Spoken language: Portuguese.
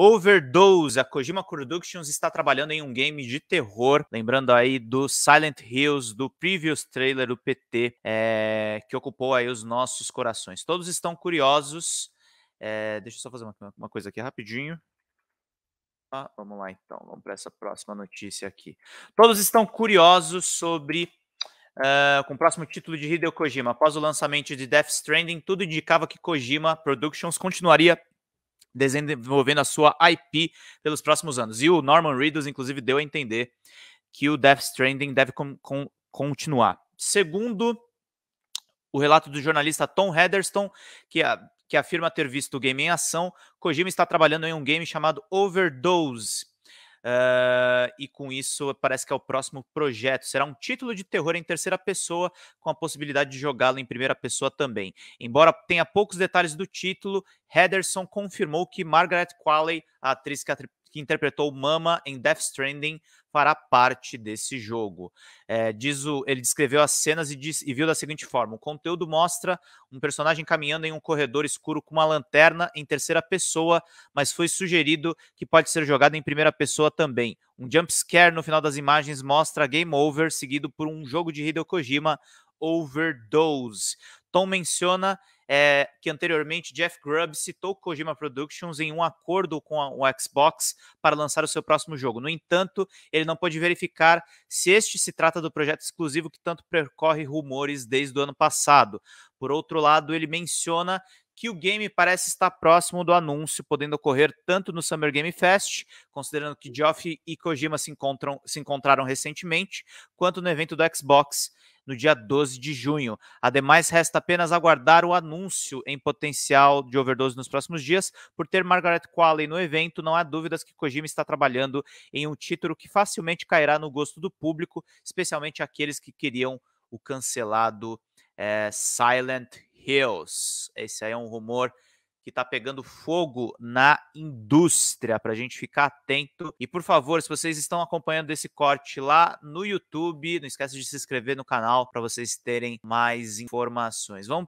Overdose, a Kojima Productions está trabalhando em um game de terror, lembrando aí do Silent Hills, do previous trailer do PT, é, que ocupou aí os nossos corações. Todos estão curiosos. É, deixa eu só fazer uma, uma coisa aqui rapidinho. Ah, vamos lá então, vamos para essa próxima notícia aqui. Todos estão curiosos sobre Uh, com o próximo título de Hideo Kojima. Após o lançamento de Death Stranding, tudo indicava que Kojima Productions continuaria desenvolvendo a sua IP pelos próximos anos. E o Norman Reedus, inclusive, deu a entender que o Death Stranding deve com, com, continuar. Segundo o relato do jornalista Tom Heatherston, que, a, que afirma ter visto o game em ação, Kojima está trabalhando em um game chamado Overdose, Uh, e com isso parece que é o próximo projeto. Será um título de terror em terceira pessoa, com a possibilidade de jogá-lo em primeira pessoa também. Embora tenha poucos detalhes do título, Henderson confirmou que Margaret Qualley, a atriz que que interpretou Mama em Death Stranding fará parte desse jogo. É, diz o, ele descreveu as cenas e, diz, e viu da seguinte forma: o conteúdo mostra um personagem caminhando em um corredor escuro com uma lanterna em terceira pessoa, mas foi sugerido que pode ser jogado em primeira pessoa também. Um jump scare no final das imagens mostra Game Over, seguido por um jogo de Hideo Kojima Overdose. Tom menciona é, que anteriormente Jeff Grubb citou Kojima Productions em um acordo com a, o Xbox para lançar o seu próximo jogo. No entanto, ele não pôde verificar se este se trata do projeto exclusivo que tanto percorre rumores desde o ano passado. Por outro lado, ele menciona que o game parece estar próximo do anúncio, podendo ocorrer tanto no Summer Game Fest, considerando que Geoff e Kojima se, encontram, se encontraram recentemente, quanto no evento do Xbox no dia 12 de junho. Ademais, resta apenas aguardar o anúncio em potencial de overdose nos próximos dias. Por ter Margaret Qualley no evento, não há dúvidas que Kojima está trabalhando em um título que facilmente cairá no gosto do público, especialmente aqueles que queriam o cancelado é, Silent Hills. Esse aí é um rumor que está pegando fogo na indústria, para a gente ficar atento. E por favor, se vocês estão acompanhando esse corte lá no YouTube, não esqueça de se inscrever no canal para vocês terem mais informações. Vamos